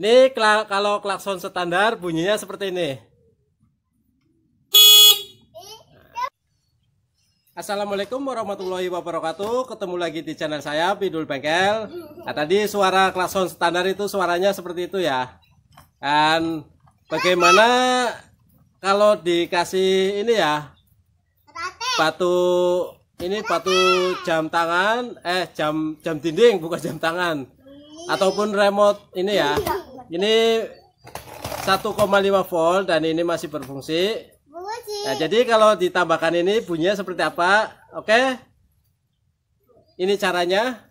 Ini kalau klakson standar bunyinya seperti ini. Assalamualaikum warahmatullahi wabarakatuh. Ketemu lagi di channel saya Pidul Bengkel. Nah, tadi suara klakson standar itu suaranya seperti itu ya. Dan bagaimana kalau dikasih ini ya? Batu ini batu jam tangan eh jam jam dinding bukan jam tangan ataupun remote ini ya ini 1,5 volt dan ini masih berfungsi. Nah, jadi kalau ditambahkan ini bunyinya seperti apa? Oke. Ini caranya.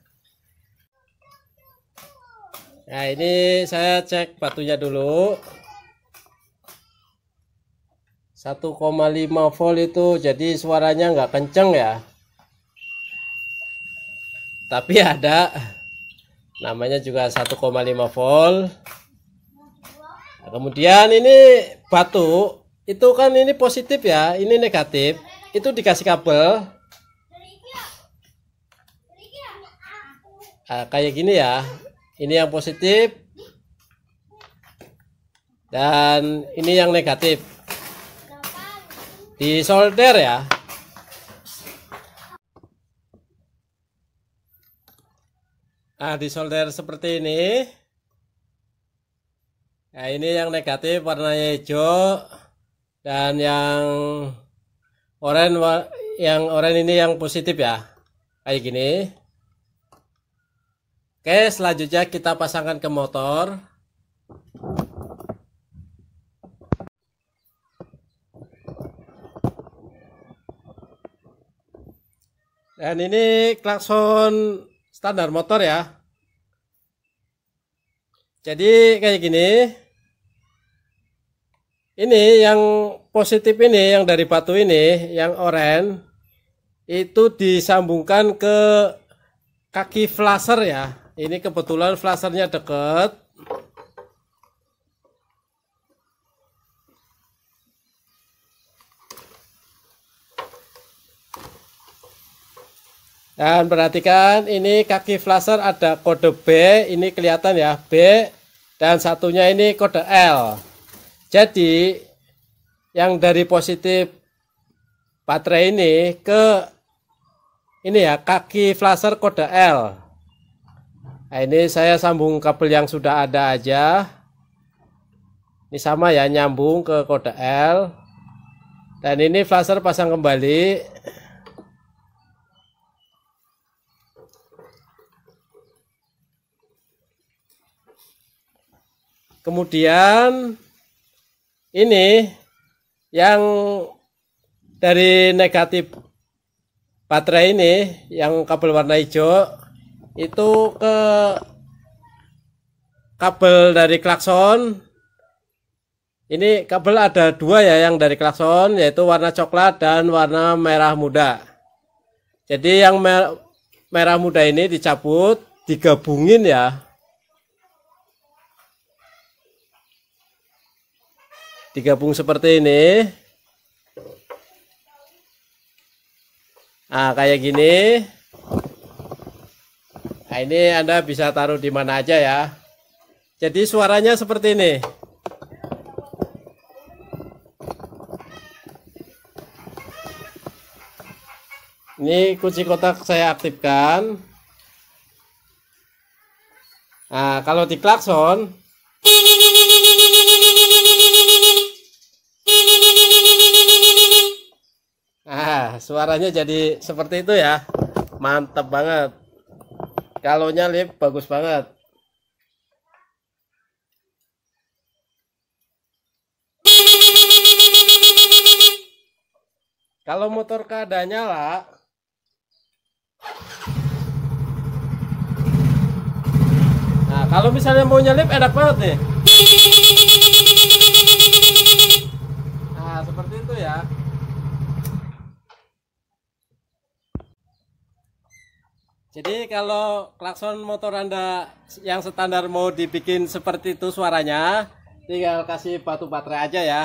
Nah, ini saya cek batunya dulu. 1,5 volt itu jadi suaranya nggak kenceng ya. Tapi ada namanya juga 1,5 volt. Nah, kemudian ini batu itu kan ini positif ya, ini negatif. Itu dikasih kabel. Nah, kayak gini ya. Ini yang positif. Dan ini yang negatif. Di solder ya. Nah, di solder seperti ini. Nah, ini yang negatif warnanya hijau dan yang oranye yang oranye ini yang positif ya. Kayak gini. Oke, selanjutnya kita pasangkan ke motor. Dan ini klakson standar motor ya. Jadi kayak gini. Ini yang positif ini, yang dari batu ini, yang oranye itu disambungkan ke kaki flasher ya. Ini kebetulan flashernya deket. Dan perhatikan ini kaki flasher ada kode B, ini kelihatan ya B dan satunya ini kode L. Jadi yang dari positif baterai ini ke ini ya kaki flasher kode L. Nah, ini saya sambung kabel yang sudah ada aja. Ini sama ya nyambung ke kode L. Dan ini flasher pasang kembali. Kemudian ini yang dari negatif baterai ini yang kabel warna hijau itu ke kabel dari klakson ini kabel ada dua ya yang dari klakson yaitu warna coklat dan warna merah muda jadi yang merah muda ini dicabut digabungin ya digabung seperti ini nah kayak gini nah ini anda bisa taruh di mana aja ya jadi suaranya seperti ini ini kunci kotak saya aktifkan nah kalau di klakson suaranya jadi seperti itu ya mantap banget Kalau nyalip bagus banget kalau motor kada nyala nah kalau misalnya mau nyalip enak banget nih nah seperti itu ya Jadi kalau klakson motor Anda yang standar mau dibikin seperti itu suaranya, tinggal kasih batu baterai aja ya,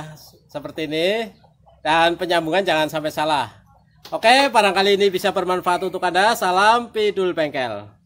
seperti ini. Dan penyambungan jangan sampai salah. Oke, barangkali ini bisa bermanfaat untuk Anda. Salam Pidul Bengkel.